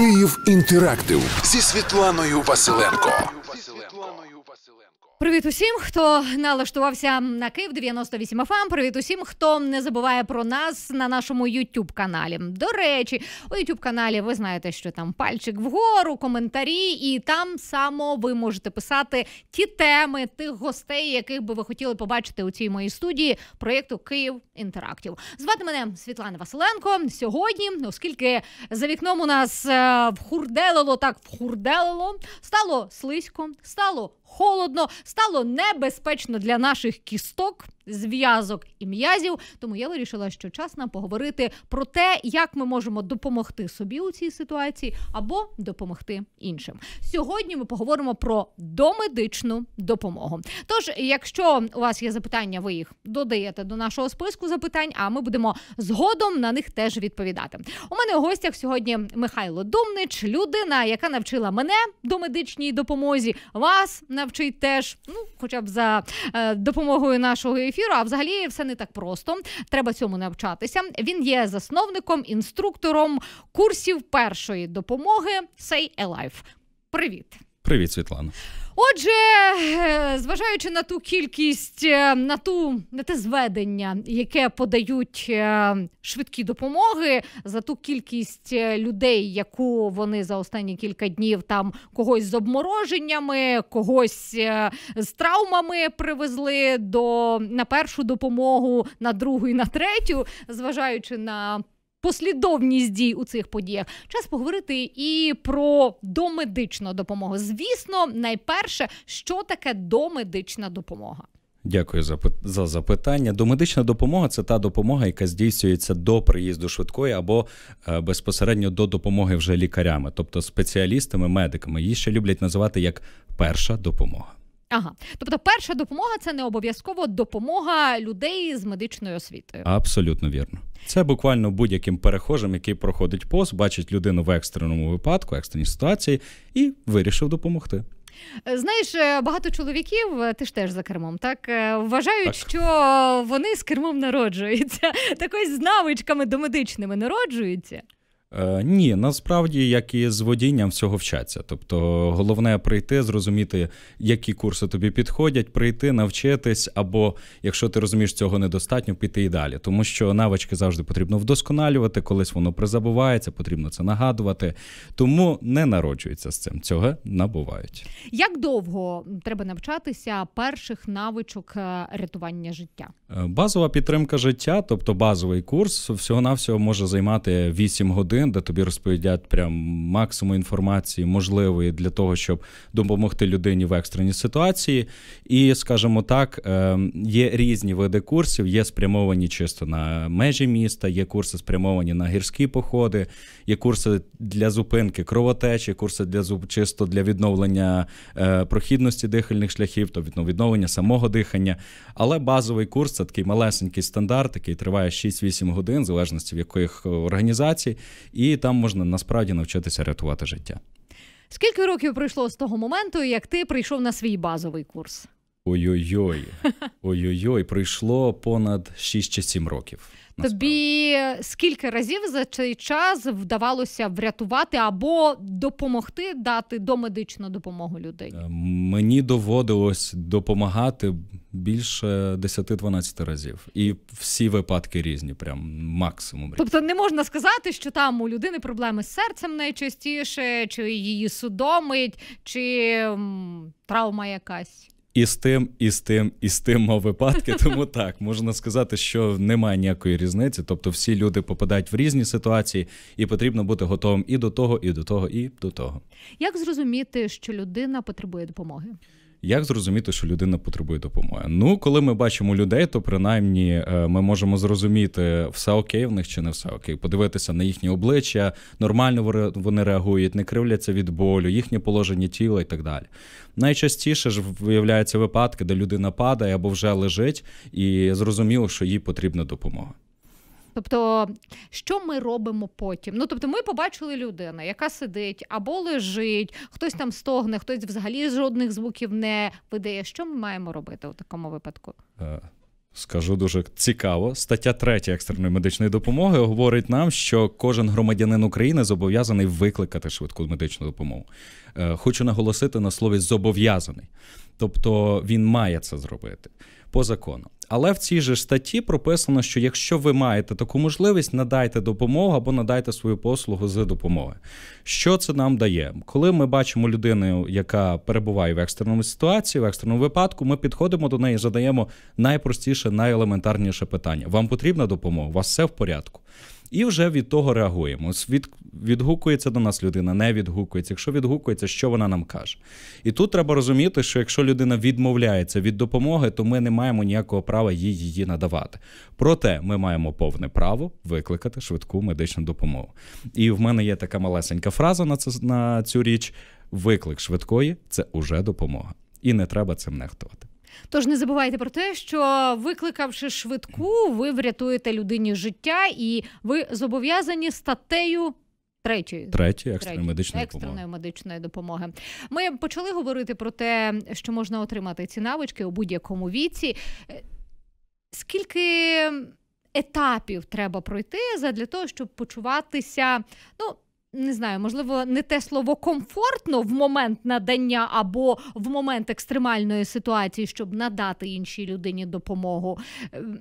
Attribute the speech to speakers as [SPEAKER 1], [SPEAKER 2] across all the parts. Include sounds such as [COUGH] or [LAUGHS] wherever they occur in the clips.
[SPEAKER 1] Київ інтерактив зі Світланою Василенко. Привіт усім, хто налаштувався на Київ 98 FM. Привіт усім, хто не забуває про нас на нашому youtube каналі. До речі, у youtube каналі ви знаєте, що там пальчик вгору, коментарі, і там само ви можете писати ті теми тих гостей, яких би ви хотіли побачити у цій моїй студії проєкту Київ Інтерактів. Звати мене Світлана Василенко. Сьогодні, оскільки за вікном у нас е, вхурделило, так вхурделило, стало слизько, стало холодно, стало небезпечно для наших кісток, зв'язок і м'язів. Тому я вирішила, що час нам поговорити про те, як ми можемо допомогти собі у цій ситуації або допомогти іншим. Сьогодні ми поговоримо про домедичну допомогу. Тож, якщо у вас є запитання, ви їх додаєте до нашого списку запитань, а ми будемо згодом на них теж відповідати. У мене у гостях сьогодні Михайло Думнич, людина, яка навчила мене домедичній допомозі, вас на навчить теж, ну хоча б за е, допомогою нашого ефіру. А взагалі все не так просто. Треба цьому навчатися. Він є засновником, інструктором курсів першої допомоги Say Alive. Привіт.
[SPEAKER 2] Привіт, Світлана.
[SPEAKER 1] Отже, е, зважаючи на ту кількість, е, на ту на те зведення, яке подають е, швидкі допомоги, за ту кількість людей, яку вони за останні кілька днів там когось з обмороженнями, когось з травмами привезли до на першу допомогу, на другу і на третю, зважаючи на послідовність дій у цих подіях. Час поговорити і про домедичну допомогу. Звісно, найперше, що таке домедична допомога.
[SPEAKER 2] Дякую за за запитання. Домедична допомога це та допомога, яка здійснюється до приїзду швидкої або е, безпосередньо до допомоги вже лікарями, тобто спеціалістами, медиками. Її ще люблять називати як перша допомога.
[SPEAKER 1] Ага, тобто, перша допомога це не обов'язково допомога людей з медичною освітою.
[SPEAKER 2] Абсолютно вірно. Це буквально будь-яким перехожим, який проходить пост, бачить людину в екстреному випадку, екстреній ситуації, і вирішив допомогти.
[SPEAKER 1] Знаєш, е, багато чоловіків, е, ти ж теж за кермом, так е, вважають, так. що вони з кермом народжуються, [LAUGHS] так ось з навичками домедичними народжуються.
[SPEAKER 2] Е, ні, насправді, як і з водінням всього вчаться. Тобто, головне прийти, зрозуміти, які курси тобі підходять, прийти, навчитись, або якщо ти розумієш, цього недостатньо, піти і далі. Тому що навички завжди потрібно вдосконалювати, колись воно призабувається, потрібно це нагадувати. Тому не народжується з цим. Цього набувають.
[SPEAKER 1] Як довго треба навчатися перших навичок е, рятування життя?
[SPEAKER 2] Е, базова підтримка життя, тобто базовий курс, всього навсього може займати 8 годин. LinkedIn, де тобі розповідять прям максимум інформації, можливої для того, щоб допомогти людині в екстреній ситуації. І, скажімо так, е, є різні види курсів, є спрямовані чисто на межі міста, є курси спрямовані на гірські походи, є курси для зупинки кровотечі, курси для чисто для відновлення е, прохідності дихальних шляхів, тобто відновлення самого дихання. Але базовий курс це такий малесенький стандарт, який триває 6-8 годин, в залежності в яких е, організацій, і там можна насправді навчитися рятувати життя.
[SPEAKER 1] Скільки років пройшло з того моменту, як ти прийшов на свій базовий
[SPEAKER 2] курс? Ой-ой-ой, [LAUGHS] ой-ой-ой, прийшло понад 6 чи 7 років.
[SPEAKER 1] Тобі скільки разів за цей час вдавалося врятувати або допомогти дати домедичну допомогу людей? Е,
[SPEAKER 2] мені доводилось допомагати більше 10-12 разів, і всі випадки різні, прям максимум.
[SPEAKER 1] Тобто не можна сказати, що там у людини проблеми з серцем найчастіше, чи її судомить, чи травма якась.
[SPEAKER 2] І з тим, і з тим, і з тим мав випадки. [LAUGHS] Тому так можна сказати, що немає ніякої різниці. Тобто, всі люди попадають в різні ситуації, і потрібно бути готовим і до того, і до того, і до того.
[SPEAKER 1] Як зрозуміти, що людина потребує допомоги?
[SPEAKER 2] Як зрозуміти, що людина потребує допомоги? Ну, коли ми бачимо людей, то принаймні е, ми можемо зрозуміти, все окей в них чи не все окей, подивитися на їхні обличчя, нормально вони реагують, не кривляться від болю, їхнє положення тіла і так далі. Найчастіше ж виявляються випадки, де людина падає або вже лежить, і зрозуміло, що їй потрібна допомога.
[SPEAKER 1] Тобто, що ми робимо потім? Ну тобто, ми побачили людину, яка сидить або лежить, хтось там стогне, хтось взагалі жодних звуків не видає. Що ми маємо робити у такому випадку?
[SPEAKER 2] Е, скажу дуже цікаво. Стаття 3 екстреної медичної допомоги говорить нам, що кожен громадянин України зобов'язаний викликати швидку медичну допомогу. Е, хочу наголосити на слові зобов'язаний. Тобто він має це зробити по закону. Але в цій же статті прописано, що якщо ви маєте таку можливість, надайте допомогу або надайте свою послугу з допомоги. Що це нам дає? Коли ми бачимо людину, яка перебуває в екстреному ситуації, в екстреному випадку, ми підходимо до неї, задаємо найпростіше, найелементарніше питання: вам потрібна допомога? У Вас все в порядку? і вже від того реагуємо. Від, відгукується до нас людина, не відгукується. Якщо відгукується, що вона нам каже? І тут треба розуміти, що якщо людина відмовляється від допомоги, то ми не маємо ніякого права їй її надавати. Проте ми маємо повне право викликати швидку медичну допомогу. І в мене є така малесенька фраза на це на цю річ: виклик швидкої це уже допомога, і не треба цим нехтувати.
[SPEAKER 1] Тож не забувайте про те, що викликавши швидку, ви врятуєте людині життя, і ви зобов'язані статтею. Третьої третьої екстреної медичної екстреної допомоги. медичної допомоги. Ми почали говорити про те, що можна отримати ці навички у будь-якому віці. Е, скільки етапів треба пройти для того, щоб почуватися, ну не знаю, можливо, не те слово комфортно в момент надання або в момент екстремальної ситуації, щоб надати іншій людині допомогу. Ем,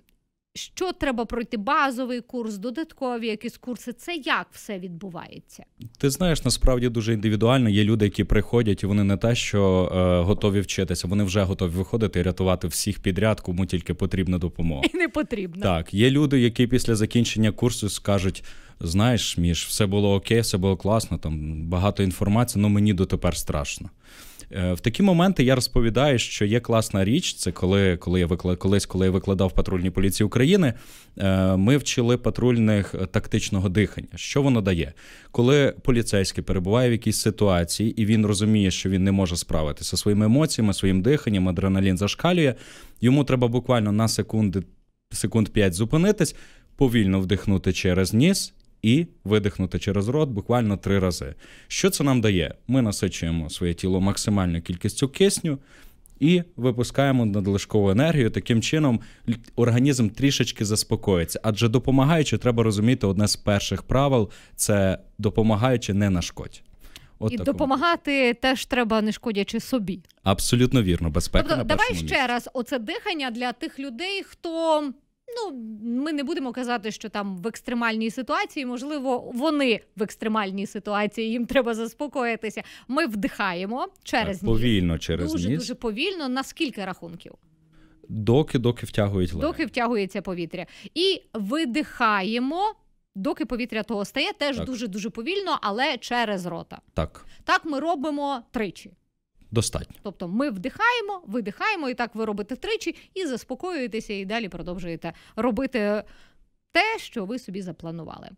[SPEAKER 1] що треба пройти базовий курс, додаткові якісь курси. Це як все відбувається?
[SPEAKER 2] Ти знаєш, насправді дуже індивідуально. Є люди, які приходять, і вони не те, що е, готові вчитися. Вони вже готові виходити і рятувати всіх підряд, кому тільки потрібна допомога. [LAUGHS]
[SPEAKER 1] І Не потрібно
[SPEAKER 2] Так, є люди, які після закінчення курсу скажуть. Знаєш, між все було окей, все було класно. Там багато інформації, але ну, мені дотепер страшно. Е, в такі моменти я розповідаю, що є класна річ. Це коли коли я виклад, колись, коли я викладав патрульні поліції України, е, ми вчили патрульних е, тактичного дихання. Що воно дає? Коли поліцейський перебуває в якійсь ситуації і він розуміє, що він не може справитися своїми емоціями, своїм диханням, адреналін зашкалює. Йому треба буквально на секунди, секунд 5 зупинитись, повільно вдихнути через ніс і видихнути через рот буквально три рази. Що це нам дає? Ми насичуємо своє тіло максимальною кількістю кисню. І випускаємо надлишкову енергію. Таким чином організм трішечки заспокоїться, адже допомагаючи, треба розуміти одне з перших правил: це допомагаючи, не нашкодь. От І такому.
[SPEAKER 1] допомагати теж треба, не шкодячи собі.
[SPEAKER 2] Абсолютно вірно, безпека. Тобто, на давай ще місці.
[SPEAKER 1] раз. Оце дихання для тих людей, хто. Ну, ми не будемо казати, що там в екстремальній ситуації, можливо, вони в екстремальній ситуації, їм треба заспокоїтися. Ми вдихаємо через ніс.
[SPEAKER 2] повільно через дуже ніс. дуже
[SPEAKER 1] повільно. На скільки рахунків?
[SPEAKER 2] Доки, доки втягують легень.
[SPEAKER 1] доки втягується повітря, і видихаємо. Доки повітря того стає, теж дуже дуже повільно, але через рота. Так так ми робимо тричі достатньо. Тобто ми вдихаємо, видихаємо, і так ви робите тричі і заспокоюєтеся, і далі продовжуєте робити те, що ви собі запланували.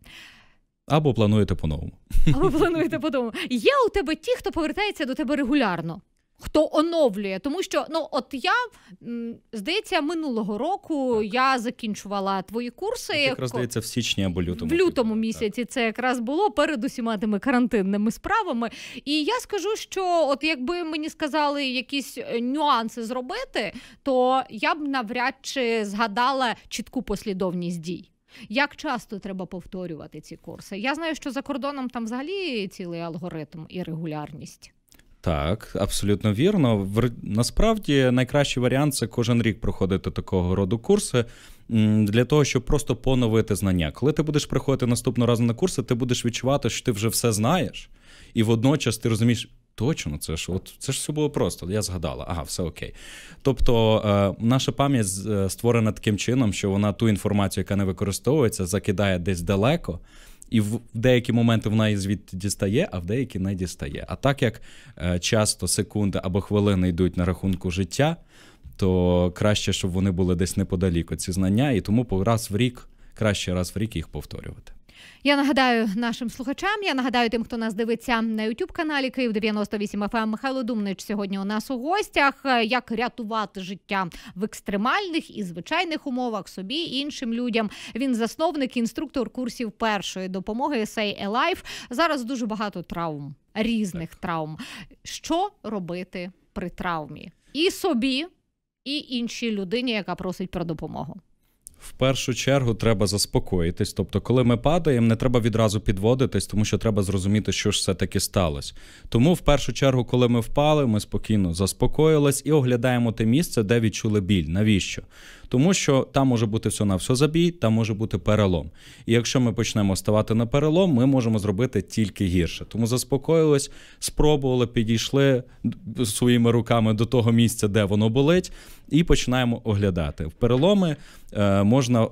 [SPEAKER 2] Або плануєте по-новому. Або
[SPEAKER 1] плануєте по-новому. Є у тебе ті, хто повертається до тебе регулярно хто оновлює, тому що ну от я здається, минулого року я закінчувала твої курси. Це якраз
[SPEAKER 2] здається в січні або лютому В
[SPEAKER 1] лютому місяці. Так. Це якраз було перед усіма тими карантинними справами. І я скажу, що от якби мені сказали якісь е, нюанси зробити, то я б навряд чи згадала чітку послідовність дій. Як часто треба повторювати ці курси? Я знаю, що за кордоном там взагалі цілий алгоритм і регулярність.
[SPEAKER 2] Так, абсолютно вірно. насправді найкращий варіант це кожен рік проходити такого роду курси для того, щоб просто поновити знання. Коли ти будеш приходити наступного разу на курси, ти будеш відчувати, що ти вже все знаєш, і водночас ти розумієш. Точно, це ж от це ж все було просто. Я згадала, ага, все окей. Тобто, е, наша пам'ять е, створена таким чином, що вона ту інформацію, яка не використовується, закидає десь далеко і в деякі моменти вона і звідти дістає, а в деякі не дістає. А так як е, часто секунди або хвилини йдуть на рахунку життя, то краще, щоб вони були десь неподалік ці знання, і тому по раз в рік, краще раз в рік їх повторювати.
[SPEAKER 1] Я нагадаю нашим слухачам. Я нагадаю тим, хто нас дивиться на youtube каналі Київ 98 FM. Ем. Михайло Думнич сьогодні у нас у гостях. Е, як рятувати життя в екстремальних і звичайних умовах собі і іншим людям? Він засновник, інструктор курсів першої допомоги Say Alive. Зараз дуже багато травм, різних так. травм. Що робити при травмі? І собі, і іншій людині, яка просить про допомогу
[SPEAKER 2] в першу чергу треба заспокоїтись. Тобто, коли ми падаємо, не треба відразу підводитись, тому що треба зрозуміти, що ж все таки сталося. Тому в першу чергу, коли ми впали, ми спокійно заспокоїлись і оглядаємо те місце, де відчули біль. Навіщо? Тому що там може бути все на все забій, там може бути перелом. І якщо ми почнемо ставати на перелом, ми можемо зробити тільки гірше. Тому заспокоїлись, спробували, підійшли своїми руками до того місця, де воно болить і починаємо оглядати. В переломи е, можна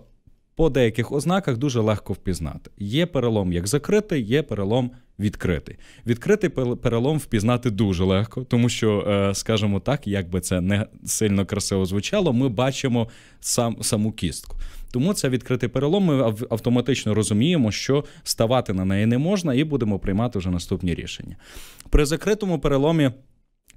[SPEAKER 2] по деяких ознаках дуже легко впізнати. Є перелом як закритий, є перелом відкритий. Відкритий перелом впізнати дуже легко, тому що, е, скажімо так, як би це не сильно красиво звучало, ми бачимо сам саму кістку. Тому це відкритий перелом. Ми автоматично розуміємо, що ставати на неї не можна, і будемо приймати вже наступні рішення. При закритому переломі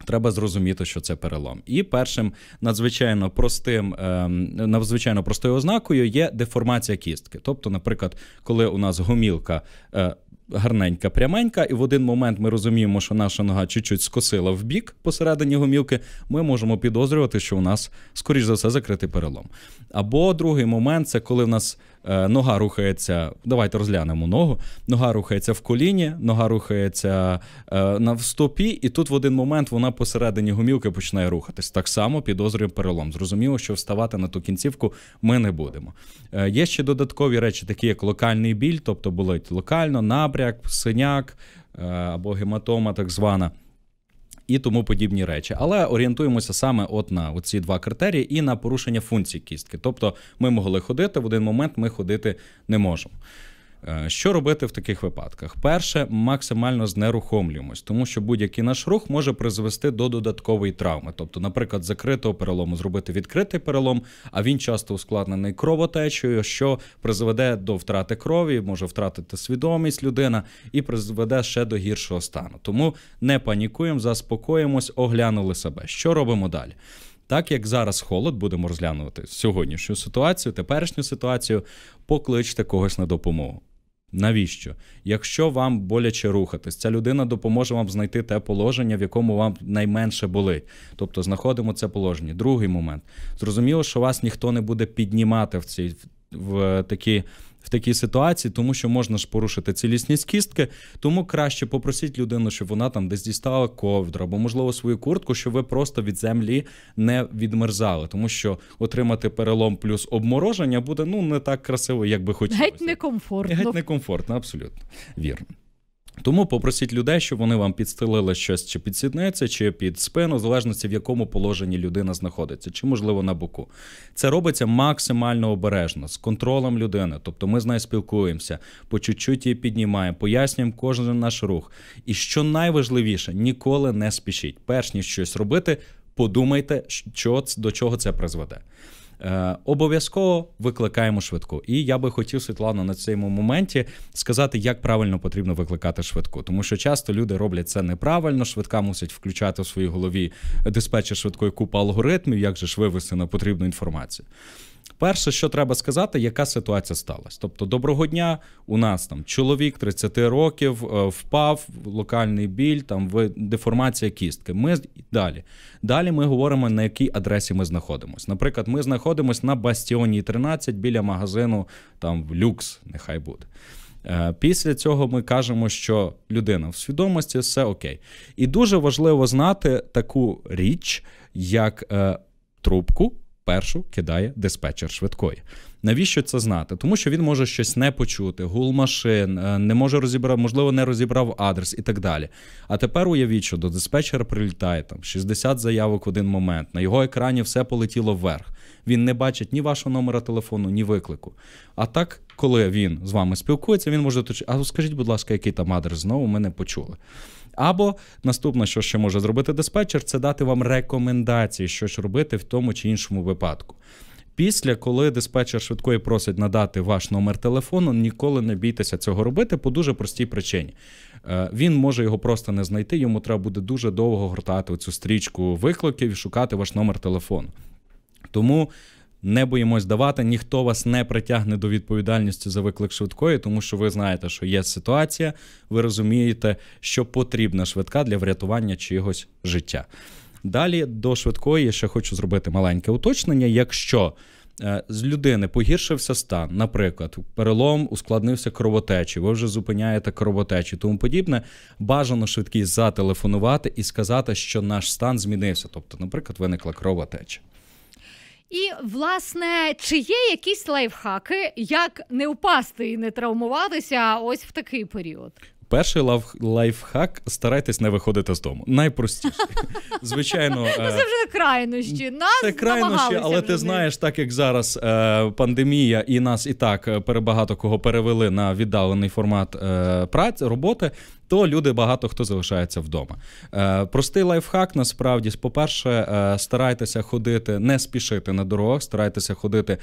[SPEAKER 2] Треба зрозуміти, що це перелом. І першим надзвичайно простим, ем, надзвичайно простою ознакою є деформація кістки. Тобто, наприклад, коли у нас гомілка. Е, гарненька, пряменька, і в один момент ми розуміємо, що наша нога чуть-чуть скосила в бік посередині гомілки. Ми можемо підозрювати, що у нас, скоріш за все, закритий перелом. Або другий момент це коли в нас Е, нога рухається. Давайте розглянемо ногу. Нога рухається в коліні, нога рухається е, на стопі, і тут в один момент вона посередині гумілки починає рухатись. Так само підозрюємо перелом. Зрозуміло, що вставати на ту кінцівку ми не будемо. Е, є ще додаткові речі, такі як локальний біль, тобто болить локально, набряк, синяк або гематома, так звана і тому подібні речі. Але орієнтуємося саме от на ці два критерії і на порушення функції кістки. Тобто ми могли ходити в один момент, ми ходити не можемо. Е, що робити в таких випадках? Перше, максимально знерухомлюємось, тому що будь-який наш рух може призвести до додаткової травми, тобто, наприклад, закритого перелому зробити відкритий перелом, а він часто ускладнений кровотечею, що призведе до втрати крові, може втратити свідомість людина і призведе ще до гіршого стану. Тому не панікуємо, заспокоїмось, оглянули себе. Що робимо далі? Так як зараз холод, будемо розглянути сьогоднішню ситуацію, теперішню ситуацію, покличте когось на допомогу. Навіщо? Якщо вам боляче рухатись, ця людина допоможе вам знайти те положення, в якому вам найменше болить. Тобто знаходимо це положення. Другий момент. Зрозуміло, що вас ніхто не буде піднімати в цій в такі в такій ситуації, тому що можна ж порушити цілісність кістки, тому краще попросіть людину, щоб вона там десь дістала ковдру або, можливо, свою куртку, щоб ви просто від землі не відмерзали, тому що отримати перелом плюс обмороження буде ну не так красиво, як би хотілося. Геть
[SPEAKER 1] некомфортно. Геть
[SPEAKER 2] некомфортно, абсолютно вірно. Тому попросіть людей, щоб вони вам підстелили щось чи під сідницю, чи під спину, в залежності в якому положенні людина знаходиться, чи можливо на боку. Це робиться максимально обережно з контролем людини. Тобто ми з нею спілкуємося, по чуть-чуть її піднімаємо, пояснюємо кожен наш рух. І що найважливіше, ніколи не спішіть. Перш ніж щось робити, подумайте, що до чого це призведе. Е, обов'язково викликаємо швидку. І я би хотів, Світлана, на цьому моменті сказати, як правильно потрібно викликати швидку, тому що часто люди роблять це неправильно. Швидка мусить включати в своїй голові диспетчер швидкої купи алгоритмів, як же ж вивести на потрібну інформацію. Перше, що треба сказати, яка ситуація сталася. Тобто, доброго дня, у нас там чоловік 30 років е, впав, локальний біль, там деформація кістки. Ми далі. Далі ми говоримо, на якій адресі ми знаходимося. Наприклад, ми знаходимося на Бастіоні 13 біля магазину там люкс, нехай буде. Е, після цього ми кажемо, що людина в свідомості все окей. І дуже важливо знати таку річ, як е, трубку першу кидає диспетчер швидкої. Навіщо це знати? Тому що він може щось не почути, гул машин, е, не може розібрав, можливо, не розібрав адрес і так далі. А тепер уявіть, що до диспетчера прилітає там 60 заявок в один момент. На його екрані все полетіло вверх. Він не бачить ні вашого номера телефону, ні виклику. А так, коли він з вами спілкується, він може точити, а ну, скажіть, будь ласка, який там адрес знову ми не почули. Або наступне, що ще може зробити диспетчер, це дати вам рекомендації, що ж робити в тому чи іншому випадку. Після, коли диспетчер швидкої просить надати ваш номер телефону, ніколи не бійтеся цього робити по дуже простій причині. Е, він може його просто не знайти, йому треба буде дуже довго гортати цю стрічку викликів і шукати ваш номер телефону. Тому не боїмось давати, ніхто вас не притягне до відповідальності за виклик швидкої, тому що ви знаєте, що є ситуація, ви розумієте, що потрібна швидка для врятування чогось життя. Далі до швидкої я ще хочу зробити маленьке уточнення. Якщо е, з людини погіршився стан, наприклад, перелом ускладнився кровотечі, ви вже зупиняєте кровотечі, тому подібне, бажано швидкість зателефонувати і сказати, що наш стан змінився. Тобто, наприклад, виникла кровотеча.
[SPEAKER 1] І власне, чи є якісь лайфхаки, як не впасти і не травмуватися ось в такий період?
[SPEAKER 2] Перший лав... лайфхак старайтесь не виходити з дому. Найпростіше. [LAUGHS] Звичайно, ну, це е, вже
[SPEAKER 1] крайнощі. Нас це крайнощі, але ти
[SPEAKER 2] знаєш, так як зараз е, пандемія, і нас і так перебагато кого перевели на віддалений формат е, праці роботи то люди багато хто залишається вдома. Е, Простий лайфхак насправді, по-перше, е, старайтеся ходити, не спішити на дорогах, старайтеся ходити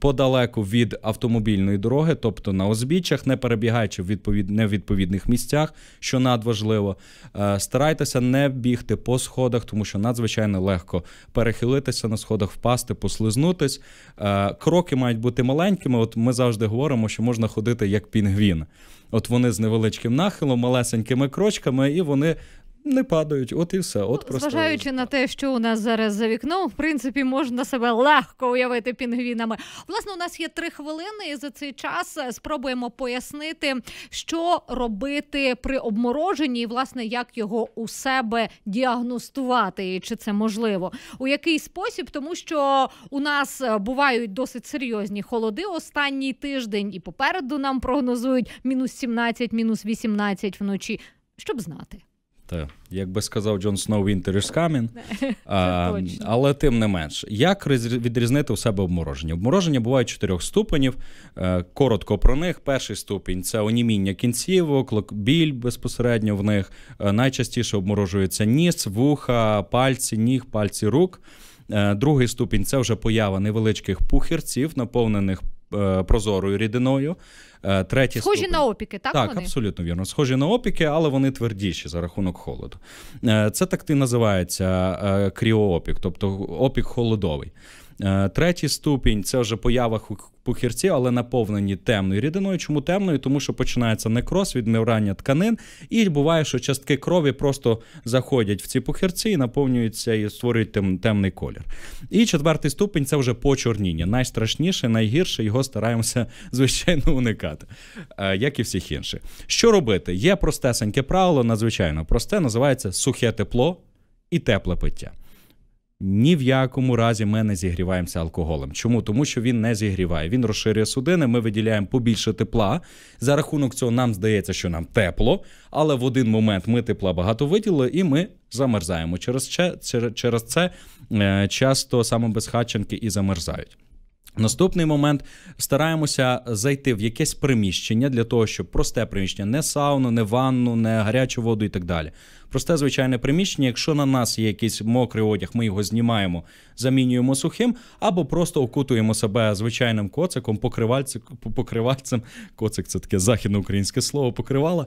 [SPEAKER 2] подалеку від автомобільної дороги, тобто на узбіччях, не перебігаючи в відповід... невідповідних місцях, що надважливо. Е, старайтеся не бігти по сходах, тому що надзвичайно легко перехилитися на сходах, впасти, послизнутись. Е, кроки мають бути маленькими. От ми завжди говоримо, що можна ходити як пінгвін. От вони з невеличким нахилом, малесенькими крочками, і вони не падають, от і все. От ну, просто... Зважаючи
[SPEAKER 1] на те, що у нас зараз за вікном, в принципі, можна себе легко уявити пінгвінами. Власне, у нас є три хвилини, і за цей час е, спробуємо пояснити, що робити при обмороженні, і власне як його у себе діагностувати, і чи це можливо, у який спосіб, тому що у нас е, бувають досить серйозні холоди останній тиждень, і попереду нам прогнозують мінус 17, мінус 18 вночі, щоб
[SPEAKER 2] знати. Та е, якби сказав Джон Сноу Winter is coming. [LAUGHS] а, але тим не менш, як відрізнити у себе обмороження? Обмороження буває чотирьох ступенів. Е, коротко про них. Перший ступінь це оніміння кінцівок, біль безпосередньо в них. Е, найчастіше обморожується ніс, вуха, пальці, ніг, пальці рук. Другий ступінь це вже поява невеличких пухірців, наповнених Е, прозорою рідиною. Е, третій Схожі ступінь. на
[SPEAKER 1] опіки, так? Так, вони?
[SPEAKER 2] абсолютно вірно. Схожі на опіки, але вони твердіші за рахунок холоду. Е, це так і називається кріоопік, тобто опік холодовий. Е, третій ступінь це вже поява пухірці, але наповнені темною рідиною. Чому темною? Тому що починається некроз, відмирання тканин, і буває, що частки крові просто заходять в ці пухірці і наповнюються і створюють тем, темний колір. І четвертий ступінь це вже почорніння. Найстрашніше, найгірше його стараємося, звичайно, уникати, е, як і всіх інших. Що робити? Є простесеньке правило, надзвичайно просте, називається сухе тепло і тепле пиття ні в якому разі ми не зігріваємося алкоголем. Чому? Тому що він не зігріває. Він розширює судини, ми виділяємо побільше тепла. За рахунок цього нам здається, що нам тепло, але в один момент ми тепла багато виділили і ми замерзаємо. Через через це е, часто саме безхатченки і замерзають. Наступний момент стараємося зайти в якесь приміщення для того, щоб просте приміщення, не сауну, не ванну, не гарячу воду і так далі просте звичайне приміщення. Якщо на нас є якийсь мокрий одяг, ми його знімаємо, замінюємо сухим, або просто окутуємо себе звичайним коциком, покривальцем, покривальцем. Коцик це таке західноукраїнське слово покривало.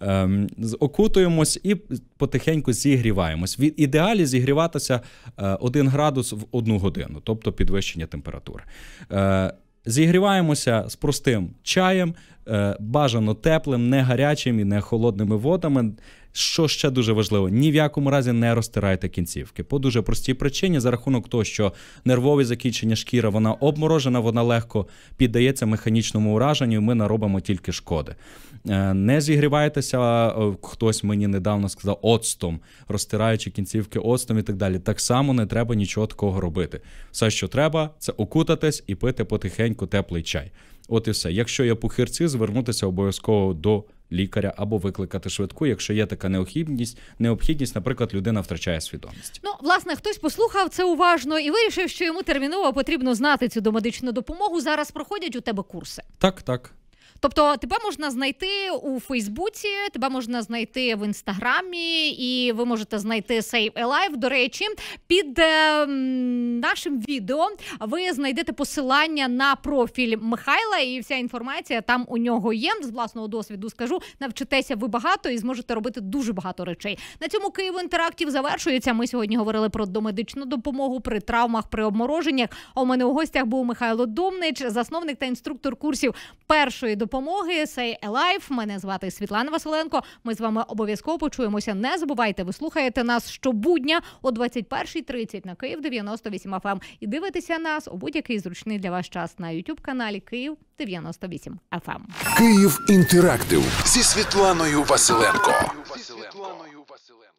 [SPEAKER 2] Ем, окутуємось і потихеньку зігріваємось. В ідеалі зігріватися е, один градус в одну годину, тобто підвищення температури. Е, Зігріваємося з простим чаєм, е, бажано теплим, не гарячим і не холодними водами. Що ще дуже важливо, ні в якому разі не розтирайте кінцівки. По дуже простій причині, за рахунок того, що нервові закінчення шкіри вона обморожена, вона легко піддається механічному ураженню. і Ми наробимо тільки шкоди. Е, не зігрівайтеся, е, хтось мені недавно сказав оцтом, розтираючи кінцівки оцтом і так далі. Так само не треба нічого такого робити. Все, що треба, це окутатись і пити потихеньку теплий чай. От і все. Якщо є пухирці, звернутися обов'язково до лікаря або викликати швидку, якщо є така необхідність, необхідність, наприклад, людина втрачає свідомість.
[SPEAKER 1] Ну, власне, хтось послухав це уважно і вирішив, що йому терміново потрібно знати цю домедичну допомогу. Зараз проходять у тебе курси. Так, так. Тобто тебе можна знайти у Фейсбуці, тебе можна знайти в інстаграмі, і ви можете знайти Save a До речі, під е, нашим відео ви знайдете посилання на профіль Михайла, і вся інформація там у нього є. З власного досвіду скажу, навчитеся ви багато і зможете робити дуже багато речей. На цьому Київ інтерактів завершується. Ми сьогодні говорили про домедичну допомогу при травмах, при обмороженнях. у мене у гостях був Михайло Домнич, засновник та інструктор курсів першої допомоги допомоги. Say Alive. Мене звати Світлана Василенко. Ми з вами обов'язково почуємося. Не забувайте, ви слухаєте нас щобудня о 21.30 на Київ 98 FM. Ем. і дивитеся нас у будь-який зручний для вас час на youtube каналі Київ 98
[SPEAKER 2] FM. Ем. Київ інтерактив зі
[SPEAKER 1] Світланою Василенко. Зі Світланою Василенко.